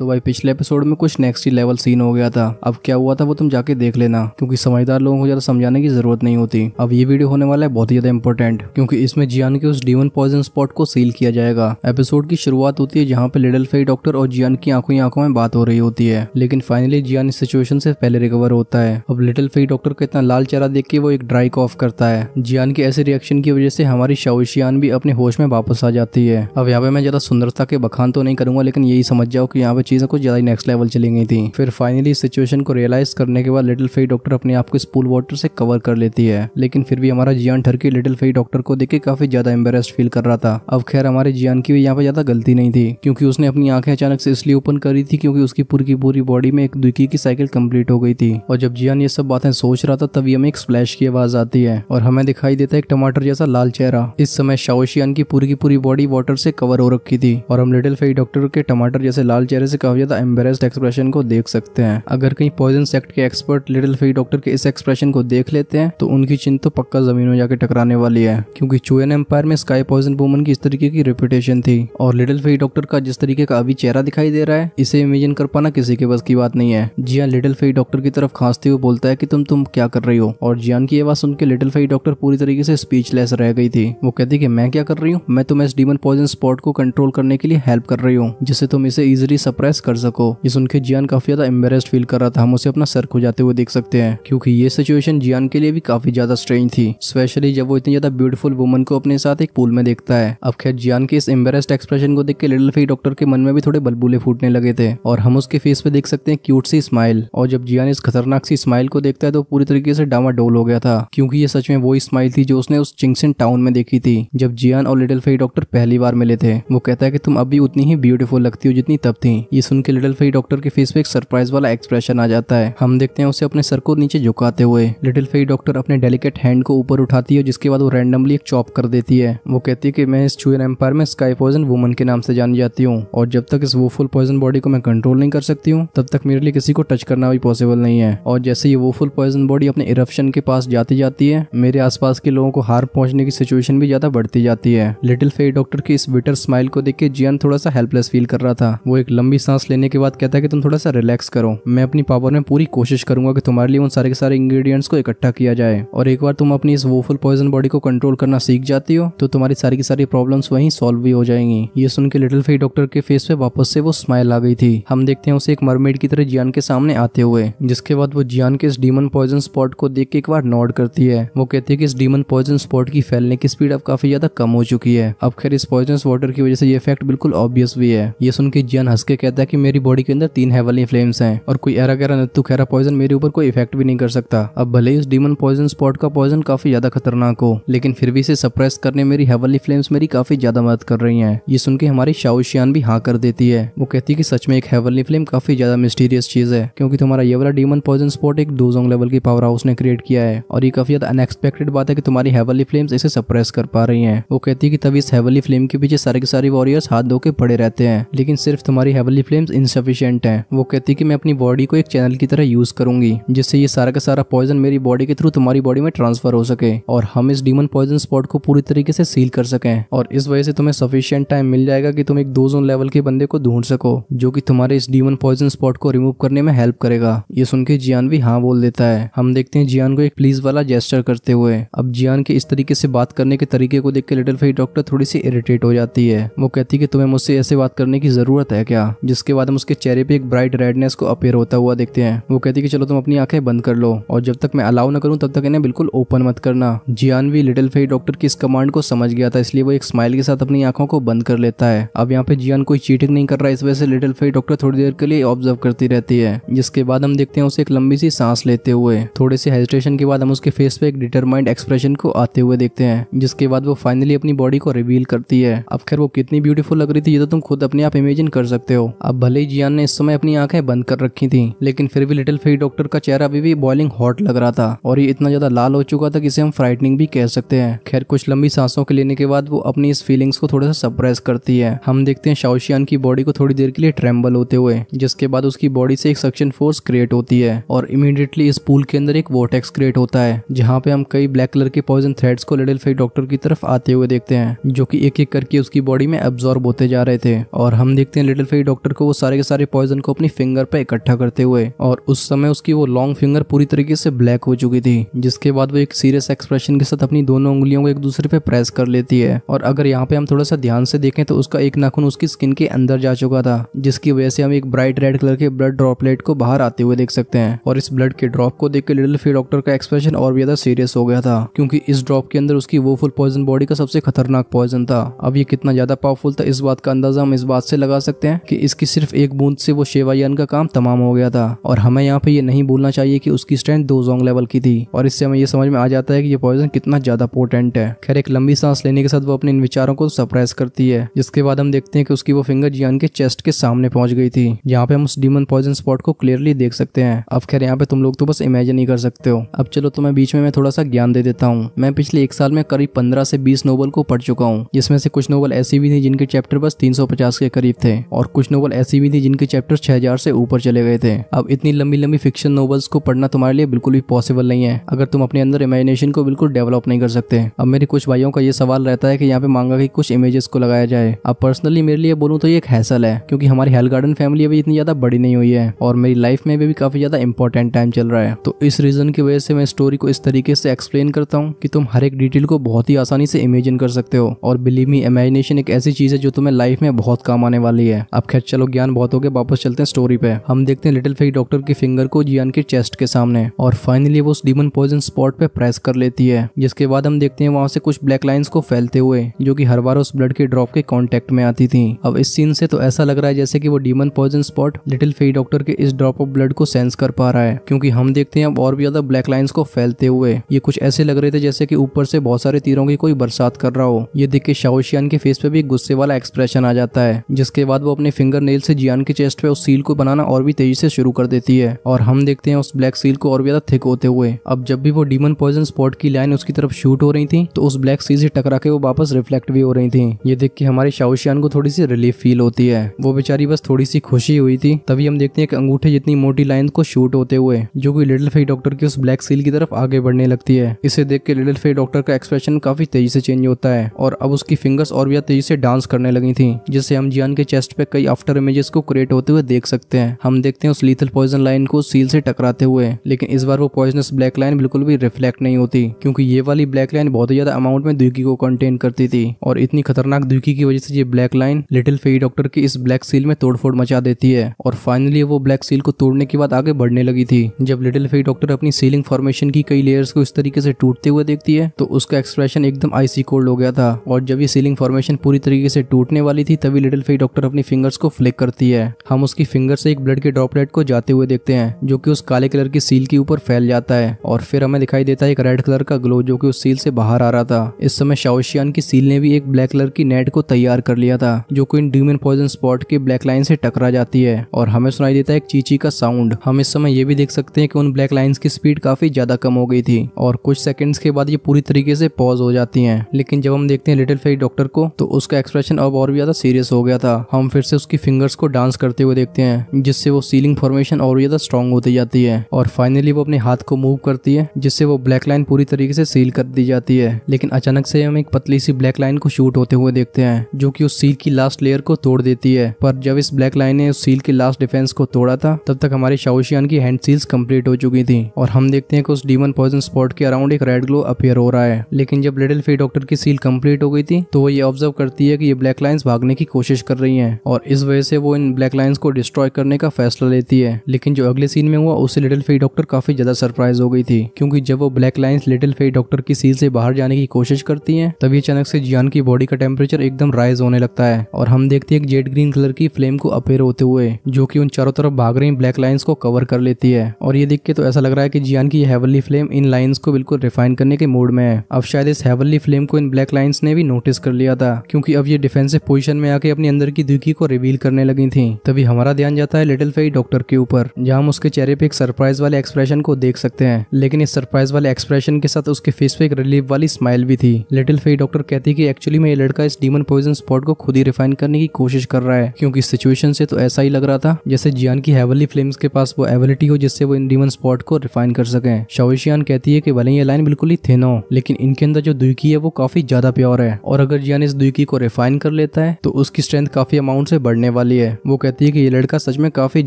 तो भाई पिछले एपिसोड में कुछ नेक्स्ट ही लेवल सीन हो गया था अब क्या हुआ था वो तुम जाके देख लेना क्योंकि समझदार लोगों को ज्यादा समझाने की जरूरत नहीं होती अब ये वीडियो होने वाला है बहुत ही ज्यादा इंपॉर्टेंट क्योंकि इसमें जियान के उस डीवन पॉइजन स्पॉट को सील किया जाएगा एपिसोड की शुरुआत होती है जहाँ पे लिडल फेई डॉक्टर और जियान की आंखों ही आंखों में बात हो रही होती है लेकिन फाइनली जियान इस सिचुएशन से पहले रिकवर होता है अब लिटिल फेई डॉक्टर का इतना लाल चेहरा देख के वो एक ड्राई कॉफ करता है जियान के ऐसे रिएक्शन की वजह से हमारी शाओशियान भी अपने होश में वापस आ जाती है अब यहाँ पे मैं ज्यादा सुंदरता के बखान तो नहीं करूंगा लेकिन यही समझ जाओ कि यहाँ पे चीज़ें कुछ ज़्यादा नेक्स्ट लेवल चली गई थी फिर फाइनली सिचुएशन को रियलाइज करने के बाद लिटिल फेई डॉक्टर अपने आप को इस पूल वाटर से कवर कर लेती है लेकिन फिर भी हमारा जियान ठरकी लिटिल फेई डॉक्टर को देख के काफी ज्यादा एम्बेस्ड फील कर रहा था अब खैर हमारे जियान की भी यहाँ पे ज्यादा गलती नहीं थी क्योंकि उसने अपनी आंखें अचानक से इसलिए ओपन करी थी क्योंकि उसकी पूरी की पूरी बॉडी में एक दुकी की साइकिल कंप्लीट हो गई थी और जब जियान ये सब बातें सोच रहा था तभी हमें एक स्प्लैश की आवाज आती है और हमें दिखाई देता है एक टमाटर जैसा लाल चेहरा इस समय शाओशियान की पूरी की पूरी बॉडी वाटर से कवर हो रखी थी और हम लिटिल फेई डॉक्टर के टमाटर जैसे लाल चेहरे से काफी ज्यादा एम्बेस्ड एक्सप्रेशन को देख सकते हैं अगर कहीं पॉइजन सेक्ट के एक्सपर्ट लिटिल फी डॉक्टर के इस एक्सप्रेशन को देख लेते हैं तो उनकी चिंता तो पक्का जमीन में जाकर टकराने वाली है क्योंकि चुएन एम्पायर में स्काई पॉइजन वुमन की इस तरीके की रिपोर्टेशन थी और लिटिल फी डॉक्टर का जिस तरीके का अभी चेहरा दिखाई दे रहा है इसे इमेजिन कर पाना किसी के बस की बात नहीं है जिया लिटिल फी डॉक्टर की तरफ खांसते हुए बोलता है की तुम तुम क्या कर रही हो और जियान की आवाज सुनकर लिटिल फी डॉक्टर पूरी तरीके से स्पीचलेस रह गई थी वो कहती की मैं क्या कर रही हूँ मैं तुम्हें इस डीमन पॉइजन स्पॉट को कंट्रोल करने के लिए हेल्प कर रही हूँ जिससे तुम इसे इजिली सप प्रेस कर सको ये सुन के जियान काफी ज्यादा एम्बेस्ड फील कर रहा था हम उसे अपना सर खुजाते हुए देख सकते हैं क्योंकि ये सिचुएशन जियान के लिए भी काफी ज्यादा स्ट्रेंज थी स्पेशली जब वो इतनी ज्यादा ब्यूटीफुल वुमन को अपने साथ एक पूल में देखता है अब खैर जियान के इस एम्बेस्ड एक्सप्रेशन को देख के लिटिल फेई डॉक्टर के मन में भी थोड़े बलबूले फूटने लगे थे और हम उसके फेस पे देख सकते हैं क्यूट सी स्माइल और जब जियान इस खतरनाक सी स्माइल को देखता है तो पूरी तरीके से डामा डोल हो गया था क्योंकि ये सच में वही स्माइल थी जो उसने उस चिंगसिन टाउन में देखी थी जब जियान और लिटिल फेई डॉक्टर पहली बार मिले थे वो कहता है कि तुम अभी उतनी ही ब्यूटीफुल लगती हो जितनी तब थी ये सुन के लिटिल फेई डॉक्टर के फेस पे एक सरप्राइज वाला एक्सप्रेशन आ जाता है हम देखते हैं उसे अपने सर को नीचे झुकाते हुए लिटिल फेई डॉक्टर अपने डेलिकेट हैंड को ऊपर उठाती है जिसके बाद वो रैंडमली एक चॉप कर देती है वो कहती है कि मैं इस चुएन एम्पायर में स्काई पॉइजन वुमन के नाम से जानी जाती हूँ और जब तक इस वोफुल पॉइजन बॉडी को मैं कंट्रोल नहीं कर सकती हूँ तब तक मेरे लिए किसी को टच करना भी पॉसिबल नहीं है और जैसे ये वोफुल पॉइजन बॉडी अपने इरप्शन के पास जाती जाती है मेरे आसपास के लोगों को हार पहुंचने की सिचुएशन भी ज्यादा बढ़ती जाती है लिटिल फेई डॉक्टर की इस बिटर स्माइल को देख के जियन थोड़ा सा हेल्पलेस फील कर रहा था वो एक लंबी सांस लेने के बाद कहता है कि तुम थोड़ा सा रिलैक्स करो मैं अपनी पावर में पूरी कोशिश करूंगा कि तुम्हारे लिए उन सारे के सारे इंग्रेडिएंट्स को इकट्ठा किया जाए और एक बार तुम अपनी इस वोफुल पॉइजन बॉडी को कंट्रोल करना सीख जाती हो तो तुम्हारी सारी की सारी प्रॉब्लम्स वहीं सॉल्व भी हो जाएंगी ये सुन के लिटिल फेई डॉक्टर के फेस पे वापस से वो स्माइल आ गई थी हम देखते हैं उसे एक मरमेड की तरह जियान के सामने आते हुए जिसके बाद वो जियान के इस डीमन पॉइजन स्पॉट को देख के एक बार नॉड करती है वो कहती है कि इस डीमन पॉइजन स्पॉट की फैलने की स्पीड अब काफी ज्यादा कम हो चुकी है अब खैर इस पॉइजन वाटर की वजह से ये इफेक्ट बिल्कुल ऑब्वियस भी है ये सुन के जियान हंस के कहता कहता है कि मेरी बॉडी के अंदर तीन हेवली फ्लेम्स हैं और कोई एरा गहरा नत्तू खेरा पॉइजन मेरे ऊपर कोई इफेक्ट भी नहीं कर सकता अब भले ही उस डीमन पॉइजन स्पॉट का पॉइजन काफी ज्यादा खतरनाक हो लेकिन फिर भी इसे सप्रेस करने मेरी हेवली फ्लेम्स मेरी काफी ज्यादा मदद कर रही है ये सुन के हमारी शाउशियान भी हाँ कर देती है वो कहती है कि सच में एक हेवली फ्लेम काफी ज्यादा मिस्टीरियस चीज है क्योंकि तुम्हारा ये वाला डीमन पॉइजन स्पॉट एक दो दोजोंग लेवल की पावर हाउस ने क्रिएट किया है और ये काफी ज्यादा अनएक्सपेक्टेड बात है कि तुम्हारी हेवली फ्लेम्स इसे सप्रेस कर पा रही है वो कहती है कि तभी इस हेवली फ्लेम के पीछे सारे के सारे वॉरियर्स हाथ धो के पड़े रहते हैं लेकिन सिर्फ तुम्हारी हेवली वाली फ्लेम्स इनसफिशियंट हैं वो कहती है कि मैं अपनी बॉडी को एक चैनल की तरह यूज करूंगी जिससे ये सारा का सारा पॉइजन मेरी बॉडी के थ्रू तुम्हारी बॉडी में ट्रांसफर हो सके और हम इस डीमन पॉइजन स्पॉट को पूरी तरीके से सील कर सकें और इस वजह से तुम्हें सफिशियंट टाइम मिल जाएगा कि तुम एक दो जोन लेवल के बंदे को ढूंढ सको जो कि तुम्हारे इस डीमन पॉइजन स्पॉट को रिमूव करने में हेल्प करेगा ये सुन के जियान भी हाँ बोल देता है हम देखते हैं जियान को एक प्लीज वाला जेस्टर करते हुए अब जियान के इस तरीके से बात करने के तरीके को देख के लिटिल फेई डॉक्टर थोड़ी सी इरिटेट हो जाती है वो कहती है कि तुम्हें मुझसे ऐसे बात करने की जरूरत है क्या जिसके बाद हम उसके चेहरे पे एक ब्राइट रेडनेस को अपेयर होता हुआ देखते हैं वो कहती है कि चलो तुम अपनी आंखें बंद कर लो और जब तक मैं अलाउ न करूँ तब तक इन्हें बिल्कुल ओपन मत करना जियान भी लिटिल फेई डॉक्टर की इस कमांड को समझ गया था इसलिए वो एक स्माइल के साथ अपनी आंखों को बंद कर लेता है अब यहाँ पे जियान कोई चीटिंग नहीं कर रहा है इस वजह से लिटिल फेई डॉक्टर थोड़ी देर के लिए ऑब्जर्व करती रहती है जिसके बाद हम देखते हैं उसे एक लंबी सी सांस लेते हुए थोड़े से हेजिटेशन के बाद हम उसके फेस पे एक डिटरमाइंड एक्सप्रेशन को आते हुए देखते हैं जिसके बाद वो फाइनली अपनी बॉडी को रिवील करती है अब खैर वो कितनी ब्यूटीफुल लग रही थी ये तो तुम खुद अपने आप इमेजिन कर सकते हो अब भले ही जियान ने इस समय अपनी आंखें बंद कर रखी थी लेकिन फिर भी लिटिल फेरी डॉक्टर का चेहरा अभी भी बॉइलिंग हॉट लग रहा था और ये इतना ज्यादा लाल हो चुका था कि इसे हम फ्राइटनिंग भी कह सकते हैं खैर कुछ लंबी सांसों के लेने के बाद वो अपनी इस फीलिंग्स को थोड़ा सा सप्रेस करती है हम देखते हैं शाओशियान की बॉडी को थोड़ी देर के लिए ट्रेम्बल होते हुए जिसके बाद उसकी बॉडी से एक सक्शन फोर्स क्रिएट होती है और इमीडिएटली इस पूल के अंदर एक वोटेक्स क्रिएट होता है जहाँ पे हम कई ब्लैक कलर के पॉइजन थ्रेड्स को लिटिल फेरी डॉक्टर की तरफ आते हुए देखते हैं जो की एक एक करके उसकी बॉडी में एब्जॉर्ब होते जा रहे थे और हम देखते हैं लिटिल फेरी डॉक्टर पकड़ कर वो सारे के सारे पॉइजन को अपनी फिंगर पे इकट्ठा करते हुए और उस समय उसकी वो लॉन्ग फिंगर पूरी तरीके से ब्लैक हो चुकी थी जिसके बाद वो एक सीरियस एक्सप्रेशन के साथ अपनी दोनों उंगलियों को एक दूसरे पे प्रेस कर लेती है और अगर यहाँ पे हम थोड़ा सा ध्यान से देखें तो उसका एक नाखून उसकी स्किन के अंदर जा चुका था जिसकी वजह से हम एक ब्राइट रेड कलर के ब्लड ड्रॉपलेट को बाहर आते हुए देख सकते हैं और इस ब्लड के ड्रॉप को देख के लिटिल फी डॉक्टर का एक्सप्रेशन और भी ज्यादा सीरियस हो गया था क्योंकि इस ड्रॉप के अंदर उसकी वो फुल पॉइजन बॉडी का सबसे खतरनाक पॉइजन था अब ये कितना ज्यादा पावरफुल था इस बात का अंदाजा हम इस बात से लगा सकते हैं कि इसकी सिर्फ एक बूंद से वो शेवायन का काम तमाम हो गया था और हमें यहाँ पे ये नहीं भूलना चाहिए कि उसकी स्ट्रेंथ दो जोंग लेवल की थी और इससे हमें ये समझ में आ जाता है कि ये पॉइजन कितना ज्यादा पोर्टेंट है खैर एक लंबी सांस लेने के साथ वो अपने इन विचारों को सप्रेस करती है जिसके बाद हम देखते हैं कि उसकी वो फिंगर जियान के चेस्ट के सामने पहुंच गई थी यहाँ पे हम उस डीमन पॉइजन स्पॉट को क्लियरली देख सकते हैं अब खैर यहाँ पे तुम लोग तो बस इमेजिन ही कर सकते हो अब चलो तुम्हें बीच में मैं थोड़ा सा ज्ञान दे देता हूँ मैं पिछले एक साल में करीब पंद्रह से बीस नोवल को पढ़ चुका हूँ जिसमें से कुछ नोवल ऐसी भी थी जिनके चैप्टर बस तीन के करीब थे और कुछ नोवल ऐसी भी थी जिनके चैप्टर हजार से ऊपर चले गए थे अब इतनी लंबी लंबी फिक्शन नोवेल्स को पढ़ना तुम्हारे लिए बिल्कुल भी पॉसिबल नहीं है अगर तुम अपने अंदर इमेजिनेशन को बिल्कुल डेवलप नहीं कर सकते अब मेरे कुछ भाइयों का ये सवाल रहता है कि यहाँ पे मांगा की कुछ इमेजेस को लगाया जाए अब पर्सनली मेरे लिए बोलूँ तो ये एक हैसल है क्योंकि हमारी हेल गार्डन फैमिली अभी इतनी ज्यादा बड़ी नहीं हुई है और मेरी लाइफ में भी काफी ज्यादा इंपॉर्टेंट टाइम चल रहा है तो इस रीजन की वजह से मैं स्टोरी को इस तरीके से एक्सप्लेन करता हूँ कि तुम हर एक डिटेल को बहुत ही आसानी से इमेजिन कर सकते हो और बिलीव मी इमेजिनेशन एक ऐसी चीज है जो तुम्हें लाइफ में बहुत काम आने वाली है अब खैर चलो ज्ञान बहुत हो गया वापस चलते हैं स्टोरी पे हम देखते हैं लिटिल फेक डॉक्टर की फिंगर को जियान के चेस्ट के सामने और फाइनली वो उस डीमन पॉइजन स्पॉट पे प्रेस कर लेती है जिसके बाद हम देखते हैं वहां से कुछ ब्लैक लाइन को फैलते हुए जो की हर बार उस ब्लड के ड्रॉप के कॉन्टेक्ट में आती थी अब इस सीन से तो ऐसा लग रहा है जैसे की वो demon poison spot little fake doctor के इस ड्रॉप ऑफ ब्लड को सेंस कर पा रहा है क्योंकि हम देखते हैं अब और भी ज्यादा ब्लैक लाइन को फैलते हुए ये कुछ ऐसे लग रहे थे जैसे की ऊपर से बहुत सारे तीरों की कोई बरसात कर रहा हो ये देख के शाहौशियान के फेस पे भी गुस्से वाला एक्सप्रेशन आ जाता है जिसके बाद वो अपने फिंगर लगाकर नेल से जियान के चेस्ट पे उस सील को बनाना और भी तेजी से शुरू कर देती है और हम देखते हैं उस ब्लैक सील को और भी ज्यादा थिक होते हुए अब जब भी वो डीमन पॉइजन स्पॉट की लाइन उसकी तरफ शूट हो रही थी तो उस ब्लैक सील से टकरा के वो वापस रिफ्लेक्ट भी हो रही थी ये देख के हमारे शाहशियान को थोड़ी सी रिलीफ फील होती है वो बेचारी बस थोड़ी सी खुशी हुई थी तभी हम देखते हैं एक अंगूठे जितनी मोटी लाइन को शूट होते हुए जो कि लिटिल फेक डॉक्टर की उस ब्लैक सील की तरफ आगे बढ़ने लगती है इसे देख के लिटिल फेक डॉक्टर का एक्सप्रेशन काफी तेजी से चेंज होता है और अब उसकी फिंगर्स और भी तेजी से डांस करने लगी थी जिससे हम जियान के चेस्ट पे कई आफ्टर वाटर इमेजेस को क्रिएट होते हुए देख सकते हैं हम देखते हैं उस लीथल पॉइजन लाइन को सील से टकराते हुए लेकिन इस बार वो पॉइजनस ब्लैक लाइन बिल्कुल भी रिफ्लेक्ट नहीं होती क्योंकि ये वाली ब्लैक लाइन बहुत ही ज्यादा अमाउंट में धुकी को कंटेन करती थी और इतनी खतरनाक धुकी की वजह से ये black line little Fei doctor की इस ब्लैक सील में तोड़फोड़ मचा देती है और फाइनली वो ब्लैक सील को तोड़ने के बाद आगे बढ़ने लगी थी जब लिटिल फेई डॉक्टर अपनी सीलिंग फॉर्मेशन की कई लेयर्स को इस तरीके से टूटते हुए देखती है तो उसका एक्सप्रेशन एकदम आईसी कोल्ड हो गया था और जब ये सीलिंग फॉर्मेशन पूरी तरीके से टूटने वाली थी तभी लिटिल फेई डॉक्टर अपनी फिंगर्स को फ्लिक करती है हम उसकी फिंगर से एक ब्लड के ड्रॉपलेट को जाते हुए देखते हैं जो कि उस काले कलर की सील के ऊपर फैल जाता है और फिर हमें दिखाई देता है एक रेड कलर का ग्लो जो कि उस सील से बाहर आ रहा था इस समय शाओशियान की सील ने भी एक ब्लैक कलर की नेट को तैयार कर लिया था जो कि इन ड्यूमन पॉइजन स्पॉट के ब्लैक लाइन से टकरा जाती है और हमें सुनाई देता है एक चीची का साउंड हम इस समय ये भी देख सकते हैं कि उन ब्लैक लाइन की स्पीड काफी ज्यादा कम हो गई थी और कुछ सेकंड्स के बाद ये पूरी तरीके से पॉज हो जाती हैं लेकिन जब हम देखते हैं लिटिल फेक डॉक्टर को तो उसका एक्सप्रेशन अब और भी ज्यादा सीरियस हो गया था हम फिर से उसकी फिंगर्स को डांस करते हुए देखते हैं जिससे वो सीलिंग फॉर्मेशन और ज्यादा स्ट्रॉन्ग होती जाती है और फाइनली वो अपने हाथ को मूव करती है जिससे वो ब्लैक लाइन पूरी तरीके से सील कर दी जाती है लेकिन अचानक से हम एक पतली सी ब्लैक लाइन को शूट होते हुए देखते हैं जो की उस सील की लास्ट लेयर को तोड़ देती है पर जब इस ब्लैक लाइन ने उस सील की लास्ट डिफेंस को तोड़ा था तब तक हमारे शाओशियान की हैंड सील्स कंप्लीट हो चुकी थी और हम देखते हैं कि उस डीमन पॉइजन स्पॉट के अराउंड एक रेड ग्लो अपियर हो रहा है लेकिन जब लिटिल फी डॉक्टर की सील कंप्लीट हो गई थी तो वो ये ऑब्जर्व करती है कि ये ब्लैक लाइंस भागने की कोशिश कर रही हैं और इस वजह वजह से वो इन ब्लैक लाइन्स को डिस्ट्रॉय करने का फैसला लेती है लेकिन जो अगले सीन में हुआ उससे लिटिल फेई डॉक्टर काफी ज्यादा सरप्राइज हो गई थी क्योंकि जब वो black lines little Fei doctor की सील से बाहर जाने की कोशिश करती है तभी अचानक से जियान की बॉडी का टेम्परेचर एकदम राइज होने लगता है और हम देखते हैं जेड ग्रीन कलर की फ्लेम को अपेयर होते हुए जो की उन चारों तरफ भाग रही ब्लैक लाइन्स को कवर कर लेती है और ये देख के तो ऐसा लग रहा है की जियान की हेवली फ्लेम इन लाइन्स को बिल्कुल रिफाइन करने के मूड में है अब शायद इस हेवली फ्लेम को इन ब्लैक लाइन्स ने भी नोटिस कर लिया था क्योंकि अब ये डिफेंसिव पोजिशन में आके अपने अंदर की दुखी को रिवील करने लगी थी तभी हमारा ध्यान जाता है लिटिल फेई डॉक्टर के ऊपर जहाँ हम उसके चेहरे पे एक सरप्राइज वाले एक्सप्रेशन को देख सकते हैं लेकिन इस सरप्राइज वाले एक्सप्रेशन के साथ उसके फेस पे एक रिलीफ वाली स्माइल भी थी लिटिल फेई डॉक्टर कहती कि एक्चुअली में ये लड़का इस डीमन पॉइजन स्पॉट को खुद ही रिफाइन करने की कोशिश कर रहा है क्योंकि सिचुएशन से तो ऐसा ही लग रहा था जैसे जियान की हेवली फिल्म के पास वो एबिलिटी हो जिससे वो इन डीमन स्पॉट को रिफाइन कर सके शाविशियान कहती है कि भले ये लाइन बिल्कुल ही थे नो लेकिन इनके अंदर जो दुकी है वो काफी ज्यादा प्योर है और अगर जियान इस दुईकी को रिफाइन कर लेता है तो उसकी स्ट्रेंथ काफी अमाउंट से बढ़ने करने वाली है वो कहती है कि ये लड़का सच में काफी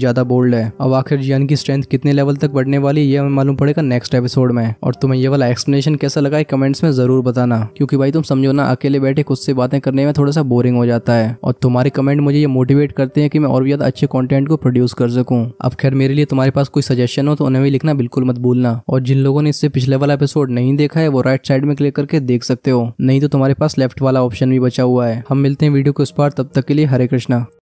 ज्यादा बोल्ड है अब आखिर जियान की स्ट्रेंथ कितने लेवल तक बढ़ने वाली है ये हमें मालूम पड़ेगा नेक्स्ट एपिसोड में और तुम्हें ये वाला एक्सप्लेनेशन कैसा लगा है कमेंट्स में जरूर बताना क्योंकि भाई तुम समझो ना अकेले बैठे खुद से बातें करने में थोड़ा सा बोरिंग हो जाता है और तुम्हारे कमेंट मुझे ये मोटिवेट करते हैं कि मैं और भी ज्यादा अच्छे कॉन्टेंट को प्रोड्यूस कर सकूँ अब खैर मेरे लिए तुम्हारे पास कोई सजेशन हो तो उन्हें भी लिखना बिल्कुल मत भूलना और जिन लोगों ने इससे पिछले वाला एपिसोड नहीं देखा है वो राइट साइड में क्लिक करके देख सकते हो नहीं तो तुम्हारे पास लेफ्ट वाला ऑप्शन भी बचा हुआ है हम मिलते हैं वीडियो को इस बार तब तक के लिए हरे कृष्णा